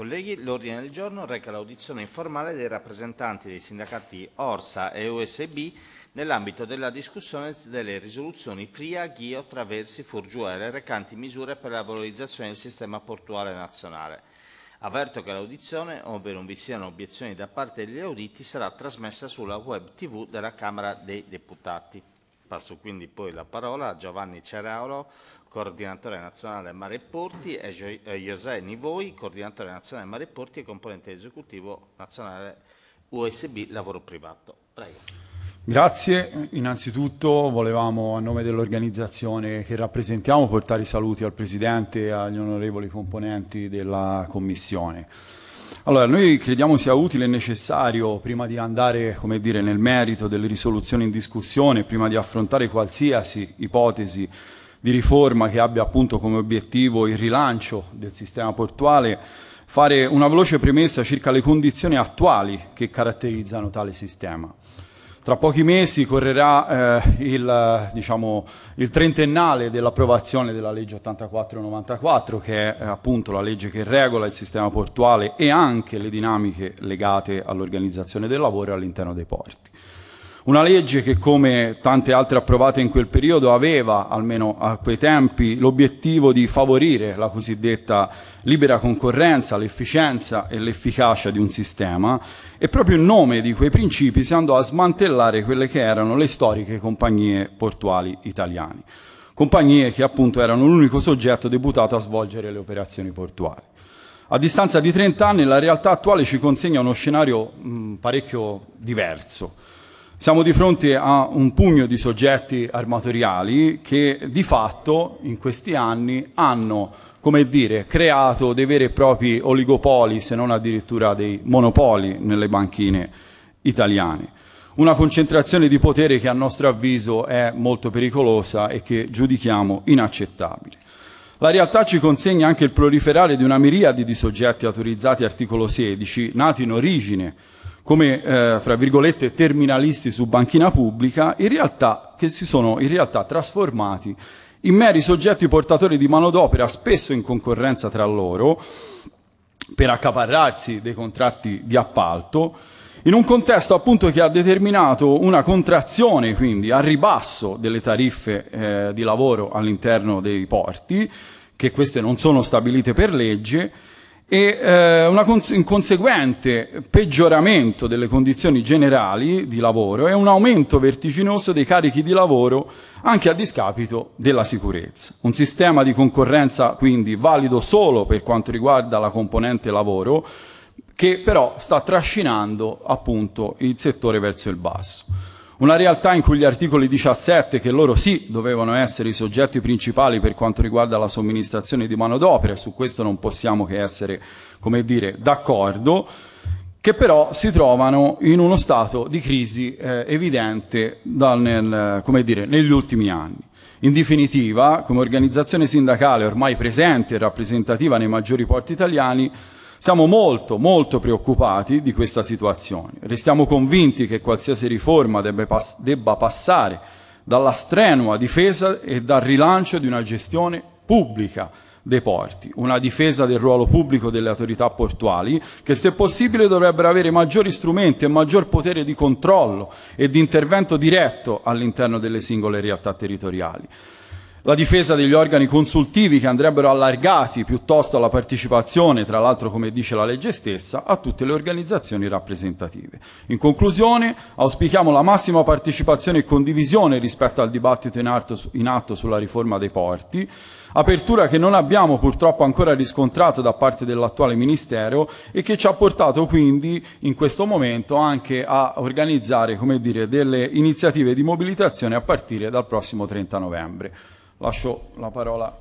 colleghi, l'ordine del giorno reca l'audizione informale dei rappresentanti dei sindacati Orsa e USB nell'ambito della discussione delle risoluzioni Fria, Ghio, Traversi, Furgiuele recanti misure per la valorizzazione del sistema portuale nazionale. Avverto che l'audizione, ovvero non vi siano obiezioni da parte degli auditi, sarà trasmessa sulla web tv della Camera dei Deputati. Passo quindi poi la parola a Giovanni Ceraulo, coordinatore nazionale Mare e Porti, e José Nivoi, coordinatore nazionale Mare e Porti e componente esecutivo nazionale USB Lavoro Privato. Prego. Grazie, innanzitutto volevamo a nome dell'organizzazione che rappresentiamo portare i saluti al Presidente e agli onorevoli componenti della Commissione. Allora, noi crediamo sia utile e necessario, prima di andare dire, nel merito delle risoluzioni in discussione, prima di affrontare qualsiasi ipotesi di riforma che abbia appunto come obiettivo il rilancio del sistema portuale, fare una veloce premessa circa le condizioni attuali che caratterizzano tale sistema. Tra pochi mesi correrà eh, il, diciamo, il, trentennale dell'approvazione della legge 84-94 che è eh, appunto la legge che regola il sistema portuale e anche le dinamiche legate all'organizzazione del lavoro all'interno dei porti. Una legge che, come tante altre approvate in quel periodo, aveva, almeno a quei tempi, l'obiettivo di favorire la cosiddetta libera concorrenza, l'efficienza e l'efficacia di un sistema e proprio in nome di quei principi si andò a smantellare quelle che erano le storiche compagnie portuali italiane, compagnie che appunto erano l'unico soggetto deputato a svolgere le operazioni portuali. A distanza di 30 anni la realtà attuale ci consegna uno scenario mh, parecchio diverso. Siamo di fronte a un pugno di soggetti armatoriali che di fatto in questi anni hanno come dire, creato dei veri e propri oligopoli, se non addirittura dei monopoli nelle banchine italiane. Una concentrazione di potere che a nostro avviso è molto pericolosa e che giudichiamo inaccettabile. La realtà ci consegna anche il proliferare di una miriade di soggetti autorizzati articolo 16, nati in origine come eh, fra virgolette terminalisti su banchina pubblica, in realtà, che si sono in realtà trasformati in meri soggetti portatori di manodopera, spesso in concorrenza tra loro, per accaparrarsi dei contratti di appalto, in un contesto appunto che ha determinato una contrazione quindi al ribasso delle tariffe eh, di lavoro all'interno dei porti, che queste non sono stabilite per legge, e eh, una cons un conseguente peggioramento delle condizioni generali di lavoro e un aumento vertiginoso dei carichi di lavoro anche a discapito della sicurezza. Un sistema di concorrenza quindi valido solo per quanto riguarda la componente lavoro che però sta trascinando appunto il settore verso il basso. Una realtà in cui gli articoli 17, che loro sì dovevano essere i soggetti principali per quanto riguarda la somministrazione di manodopera, e su questo non possiamo che essere, come dire, d'accordo, che però si trovano in uno stato di crisi eh, evidente nel, dire, negli ultimi anni. In definitiva, come organizzazione sindacale ormai presente e rappresentativa nei maggiori porti italiani, siamo molto, molto preoccupati di questa situazione. Restiamo convinti che qualsiasi riforma debba, pass debba passare dalla strenua difesa e dal rilancio di una gestione pubblica dei porti, una difesa del ruolo pubblico delle autorità portuali che se possibile dovrebbero avere maggiori strumenti e maggior potere di controllo e di intervento diretto all'interno delle singole realtà territoriali la difesa degli organi consultivi che andrebbero allargati piuttosto alla partecipazione, tra l'altro come dice la legge stessa, a tutte le organizzazioni rappresentative. In conclusione auspichiamo la massima partecipazione e condivisione rispetto al dibattito in atto, in atto sulla riforma dei porti, apertura che non abbiamo purtroppo ancora riscontrato da parte dell'attuale Ministero e che ci ha portato quindi in questo momento anche a organizzare come dire, delle iniziative di mobilitazione a partire dal prossimo 30 novembre. Lascio la parola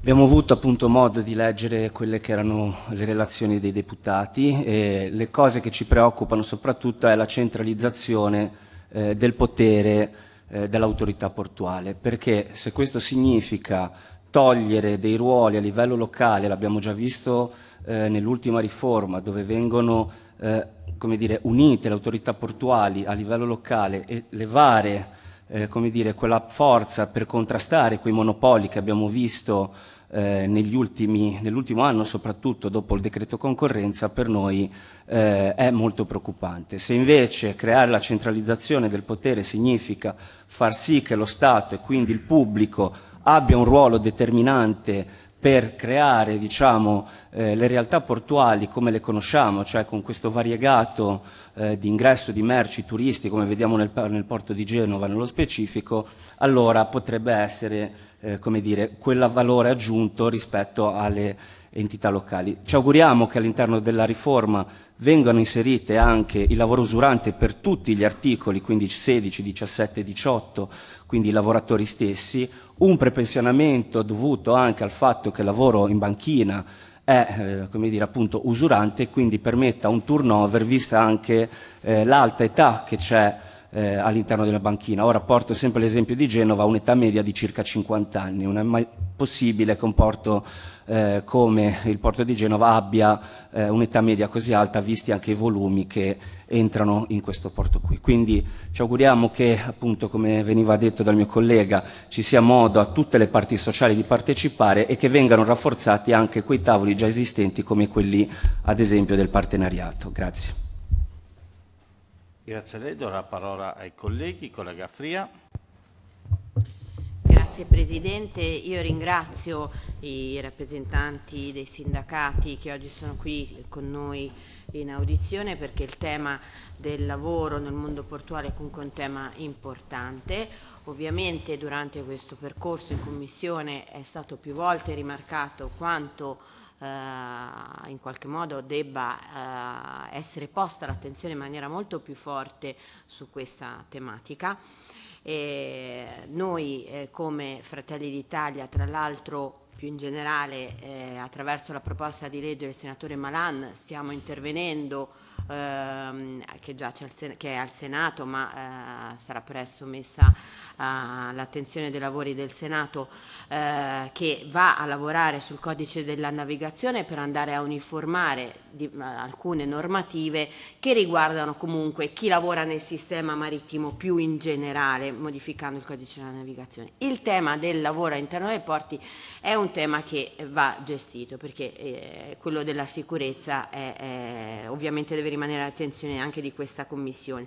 Abbiamo avuto appunto modo di leggere quelle che erano le relazioni dei deputati e le cose che ci preoccupano soprattutto è la centralizzazione eh, del potere eh, dell'autorità portuale, perché se questo significa togliere dei ruoli a livello locale, l'abbiamo già visto eh, nell'ultima riforma, dove vengono eh, come dire, unite le autorità portuali a livello locale e levare eh, come dire, quella forza per contrastare quei monopoli che abbiamo visto eh, ultimi, nell'ultimo anno, soprattutto dopo il decreto concorrenza, per noi eh, è molto preoccupante. Se invece creare la centralizzazione del potere significa far sì che lo Stato e quindi il pubblico abbia un ruolo determinante per creare diciamo, eh, le realtà portuali come le conosciamo, cioè con questo variegato eh, di ingresso di merci, turisti, come vediamo nel, nel, porto di Genova nello specifico, allora potrebbe essere eh, come dire, quel valore aggiunto rispetto alle entità locali. Ci auguriamo che all'interno della riforma vengano inserite anche il lavoro usurante per tutti gli articoli, quindi 16, 17, 18, quindi i lavoratori stessi, un prepensionamento dovuto anche al fatto che il lavoro in banchina è eh, dire, appunto, usurante e quindi permetta un turnover vista anche eh, l'alta età che c'è eh, all'interno della banchina. Ora porto sempre l'esempio di Genova, un'età media di circa 50 anni, non è mai possibile che un porto eh, come il porto di Genova abbia eh, un'età media così alta, visti anche i volumi che entrano in questo porto qui. Quindi ci auguriamo che, appunto, come veniva detto dal mio collega, ci sia modo a tutte le parti sociali di partecipare e che vengano rafforzati anche quei tavoli già esistenti come quelli, ad esempio, del partenariato. Grazie. Grazie a lei, do la parola ai colleghi, collega Fria. Grazie Presidente, io ringrazio i rappresentanti dei sindacati che oggi sono qui con noi in audizione perché il tema del lavoro nel mondo portuale è comunque un tema importante. Ovviamente durante questo percorso in Commissione è stato più volte rimarcato quanto eh, in qualche modo debba eh, essere posta l'attenzione in maniera molto più forte su questa tematica. E noi eh, come Fratelli d'Italia, tra l'altro più in generale eh, attraverso la proposta di legge del senatore Malan, stiamo intervenendo ehm, che già al che è al Senato ma eh, sarà presto messa all'attenzione dei lavori del Senato eh, che va a lavorare sul codice della navigazione per andare a uniformare di, alcune normative che riguardano comunque chi lavora nel sistema marittimo più in generale modificando il codice della navigazione. Il tema del lavoro all'interno dei porti è un tema che va gestito perché eh, quello della sicurezza è, è, ovviamente deve rimanere all'attenzione anche di questa Commissione.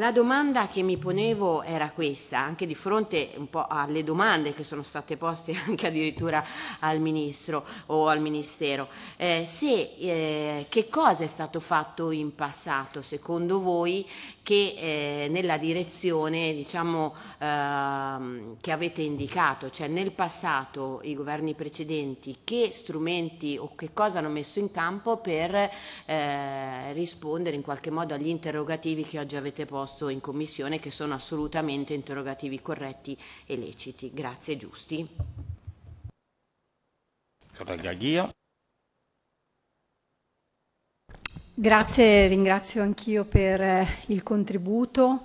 La domanda che mi ponevo era questa, anche di fronte un po' alle domande che sono state poste anche addirittura al Ministro o al Ministero, eh, se, eh, che cosa è stato fatto in passato secondo voi che eh, nella direzione diciamo, ehm, che avete indicato, cioè nel passato i governi precedenti che strumenti o che cosa hanno messo in campo per eh, rispondere in qualche modo agli interrogativi che oggi avete posto? posto in Commissione che sono assolutamente interrogativi corretti e leciti. Grazie, giusti. Grazie, ringrazio anch'io per eh, il contributo.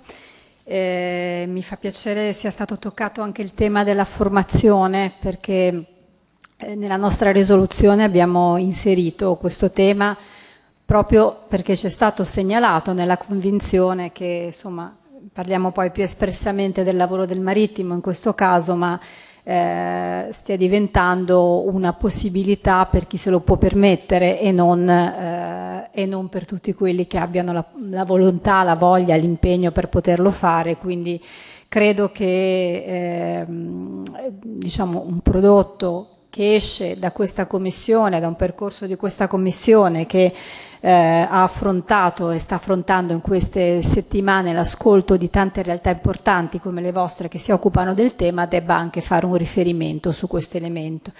Eh, mi fa piacere sia stato toccato anche il tema della formazione perché eh, nella nostra risoluzione abbiamo inserito questo tema proprio perché c'è stato segnalato nella convinzione che, insomma, parliamo poi più espressamente del lavoro del marittimo in questo caso, ma eh, stia diventando una possibilità per chi se lo può permettere e non, eh, e non per tutti quelli che abbiano la, la volontà, la voglia, l'impegno per poterlo fare. Quindi credo che eh, diciamo, un prodotto che esce da questa commissione, da un percorso di questa commissione che eh, ha affrontato e sta affrontando in queste settimane l'ascolto di tante realtà importanti come le vostre che si occupano del tema, debba anche fare un riferimento su questo elemento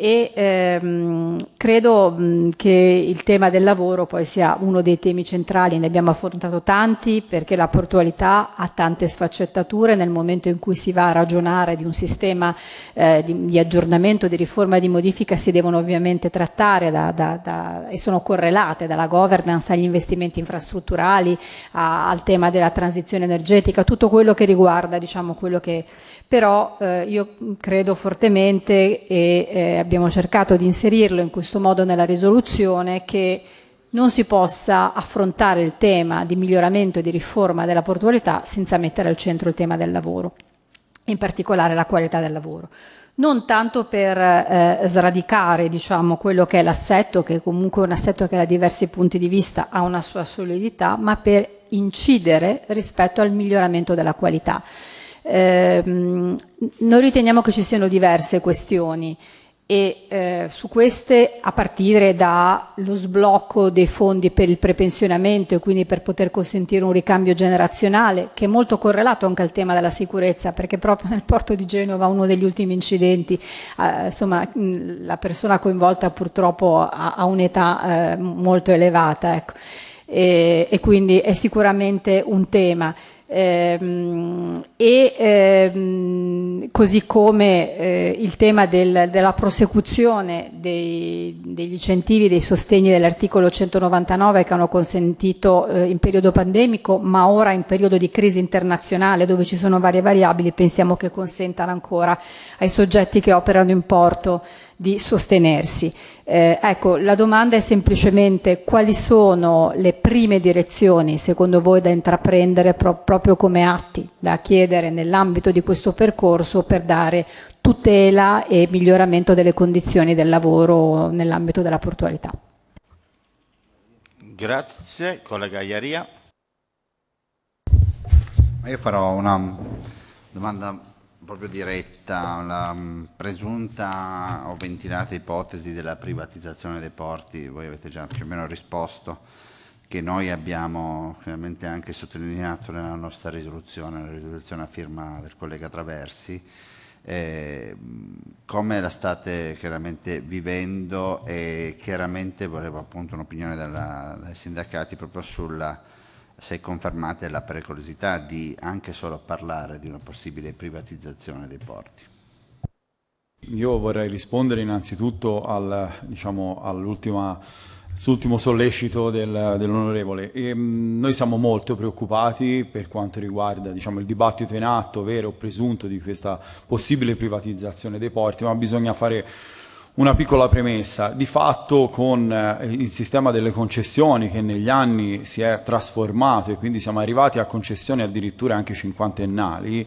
e ehm, credo mh, che il tema del lavoro poi sia uno dei temi centrali, ne abbiamo affrontato tanti perché la portualità ha tante sfaccettature nel momento in cui si va a ragionare di un sistema eh, di, di, aggiornamento, di riforma di modifica si devono ovviamente trattare da, da, da, e sono correlate dalla governance agli investimenti infrastrutturali, a, al tema della transizione energetica, tutto quello che riguarda diciamo, quello che però eh, io credo fortemente e eh, abbiamo cercato di inserirlo in questo modo nella risoluzione che non si possa affrontare il tema di miglioramento e di riforma della portualità senza mettere al centro il tema del lavoro, in particolare la qualità del lavoro. Non tanto per eh, sradicare diciamo, quello che è l'assetto, che è comunque un assetto che da diversi punti di vista ha una sua solidità, ma per incidere rispetto al miglioramento della qualità. Eh, noi riteniamo che ci siano diverse questioni e eh, su queste, a partire dallo sblocco dei fondi per il prepensionamento e quindi per poter consentire un ricambio generazionale, che è molto correlato anche al tema della sicurezza, perché proprio nel porto di Genova uno degli ultimi incidenti, eh, insomma, la persona coinvolta purtroppo ha, ha un'età eh, molto elevata, ecco. e, e quindi è sicuramente un tema. Ehm, e ehm, così come eh, il tema del, della prosecuzione dei, degli incentivi, dei sostegni dell'articolo 199 che hanno consentito eh, in periodo pandemico, ma ora in periodo di crisi internazionale dove ci sono varie variabili, pensiamo che consentano ancora ai soggetti che operano in porto di sostenersi. Eh, ecco, la domanda è semplicemente quali sono le prime direzioni secondo voi da intraprendere pro proprio come atti da chiedere nell'ambito di questo percorso per dare tutela e miglioramento delle condizioni del lavoro nell'ambito della portualità. Grazie, collega Iaria. Io farò una domanda proprio diretta, la mm, presunta o ventilata ipotesi della privatizzazione dei porti, voi avete già più o meno risposto, che noi abbiamo chiaramente anche sottolineato nella nostra risoluzione, la risoluzione a firma del collega Traversi, eh, come la state chiaramente vivendo e chiaramente volevo appunto un'opinione dai sindacati proprio sulla se confermate la pericolosità di anche solo parlare di una possibile privatizzazione dei porti. Io vorrei rispondere innanzitutto al, diciamo, all'ultima sull'ultimo sollecito del, dell'onorevole. Ehm, noi siamo molto preoccupati per quanto riguarda diciamo, il dibattito in atto, vero o presunto, di questa possibile privatizzazione dei porti, ma bisogna fare una piccola premessa, di fatto con eh, il sistema delle concessioni che negli anni si è trasformato e quindi siamo arrivati a concessioni addirittura anche cinquantennali,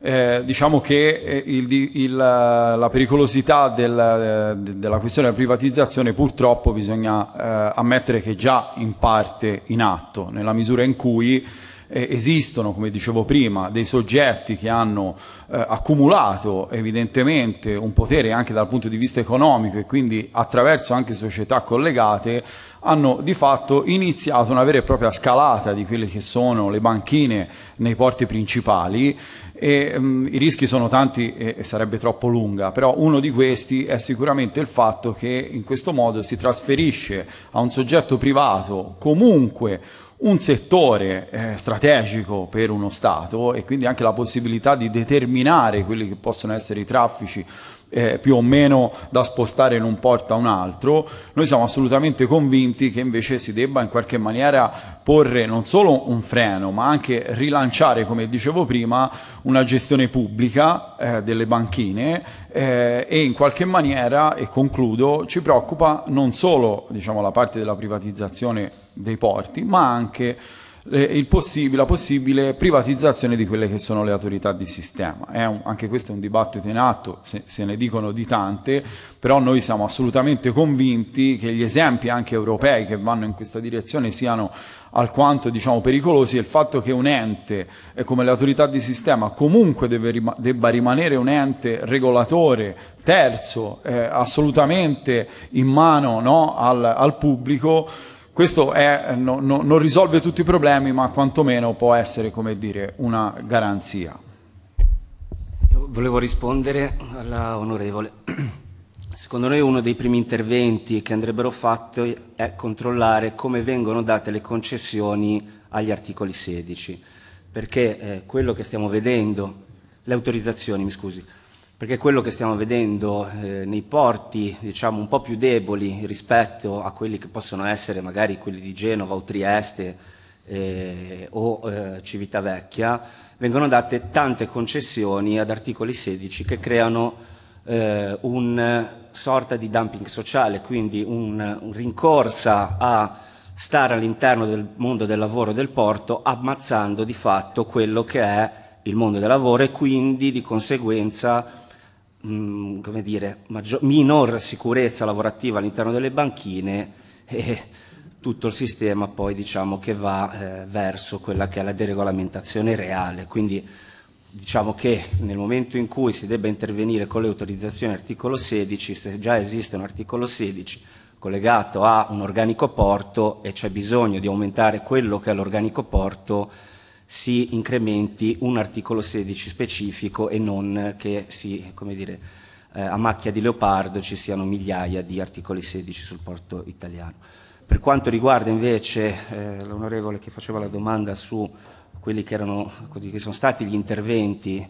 eh, diciamo che eh, il, il, eh, la pericolosità del, della questione della privatizzazione purtroppo bisogna eh, ammettere che è già in parte in atto, nella misura in cui eh, esistono, come dicevo prima, dei soggetti che hanno eh, accumulato evidentemente un potere anche dal punto di vista economico e quindi attraverso anche società collegate hanno di fatto iniziato una vera e propria scalata di quelle che sono le banchine nei porti principali e mh, mm, i rischi sono tanti e, e, sarebbe troppo lunga, però uno di questi è sicuramente il fatto che in questo modo si trasferisce a un soggetto privato comunque un settore eh, strategico per uno Stato e quindi anche la possibilità di determinare quelli che possono essere i traffici eh, più o meno da spostare in un porto a un altro, noi siamo assolutamente convinti che invece si debba in qualche maniera porre non solo un freno, ma anche rilanciare, come dicevo prima, una gestione pubblica eh, delle banchine eh, e in qualche maniera, e concludo, ci preoccupa non solo diciamo, la parte della privatizzazione dei porti, ma anche eh, Possibile, la possibile privatizzazione di quelle che sono le autorità di sistema. Un, anche questo è un dibattito in atto, se, se, ne dicono di tante, però noi siamo assolutamente convinti che gli esempi anche europei che vanno in questa direzione siano alquanto diciamo, pericolosi e il fatto che un ente eh, come le autorità di sistema comunque deve, debba rimanere un ente regolatore terzo, eh, assolutamente in mano no, al, al pubblico, questo è, no, no, non risolve tutti i problemi, ma quantomeno può essere, come dire, una garanzia. Io volevo rispondere alla onorevole. Secondo noi uno dei primi interventi che andrebbero fatti è controllare come vengono date le concessioni agli articoli 16, perché eh, quello che stiamo vedendo, le autorizzazioni, mi scusi, perché quello che stiamo vedendo eh, nei porti, diciamo un po' più deboli rispetto a quelli che possono essere magari quelli di Genova o Trieste eh, o eh, Civitavecchia, vengono date tante concessioni ad articoli 16 che creano eh, una sorta di dumping sociale, quindi un, un rincorsa a stare all'interno del mondo del lavoro del porto, ammazzando di fatto quello che è il mondo del lavoro e quindi di conseguenza Mm, come dire, maggior, minor sicurezza lavorativa all'interno delle banchine e tutto il sistema poi diciamo che va eh, verso quella che è la deregolamentazione reale. Quindi diciamo che nel momento in cui si debba intervenire con le autorizzazioni articolo 16, se già esiste un articolo 16 collegato a un organico porto e c'è bisogno di aumentare quello che è l'organico porto, si incrementi un articolo 16 specifico e non che si, come dire, eh, a macchia di leopardo ci siano migliaia di articoli 16 sul porto italiano. Per quanto riguarda invece eh, l'onorevole che faceva la domanda su quelli che, erano, che sono stati gli interventi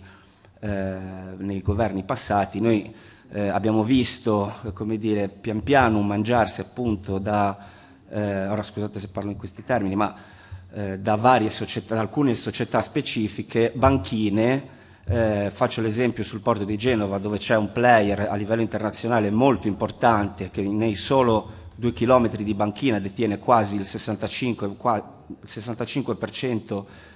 eh, nei governi passati, noi eh, abbiamo visto eh, come dire, pian piano mangiarsi appunto da, eh, ora scusate se parlo in questi termini, ma eh, da, società, da, alcune società specifiche banchine. Eh, faccio l'esempio sul porto di Genova dove c'è un player a livello internazionale molto importante che nei solo due chilometri di banchina detiene quasi il 65%, il 65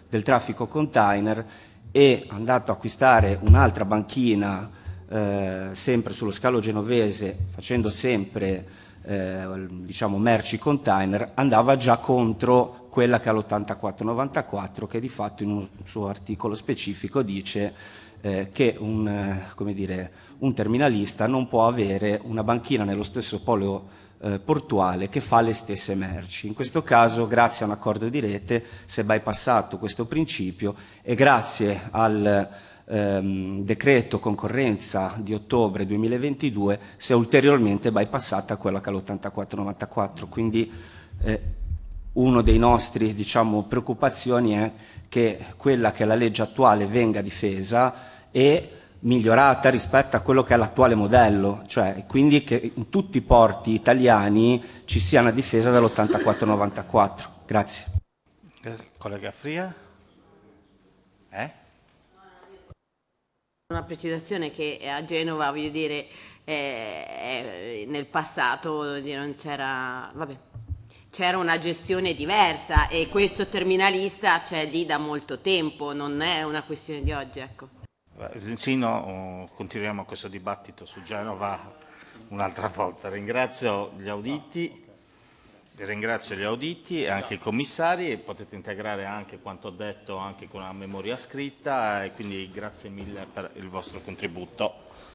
del traffico container e andato a acquistare un'altra banchina eh, sempre sullo scalo genovese facendo sempre eh, diciamo merci container andava già contro quella che ha l'8494 che di fatto in un suo articolo specifico dice eh, che un, eh, dire, un, terminalista non può avere una banchina nello stesso polo eh, portuale che fa le stesse merci. In questo caso, grazie a un accordo di rete, si è bypassato questo principio e grazie al ehm, decreto concorrenza di ottobre 2022 si è ulteriormente bypassata quella che è l'84-94, quindi eh, una dei nostri diciamo, preoccupazioni è che quella che è la legge attuale venga difesa e migliorata rispetto a quello che è l'attuale modello, cioè quindi che in tutti i porti italiani ci sia una difesa dell'84-94. Grazie. Eh, collega Fria? Eh? una precisazione che a Genova, voglio dire, eh, eh nel passato non c'era... Vabbè c'era una gestione diversa e questo terminalista c'è lì da molto tempo, non è una questione di oggi. Ecco. Sì, no, oh, continuiamo questo dibattito su Genova un'altra volta. Ringrazio gli auditi. Ringrazio gli auditi e anche i commissari, potete integrare anche quanto ho detto anche con la memoria scritta e quindi grazie mille per il vostro contributo.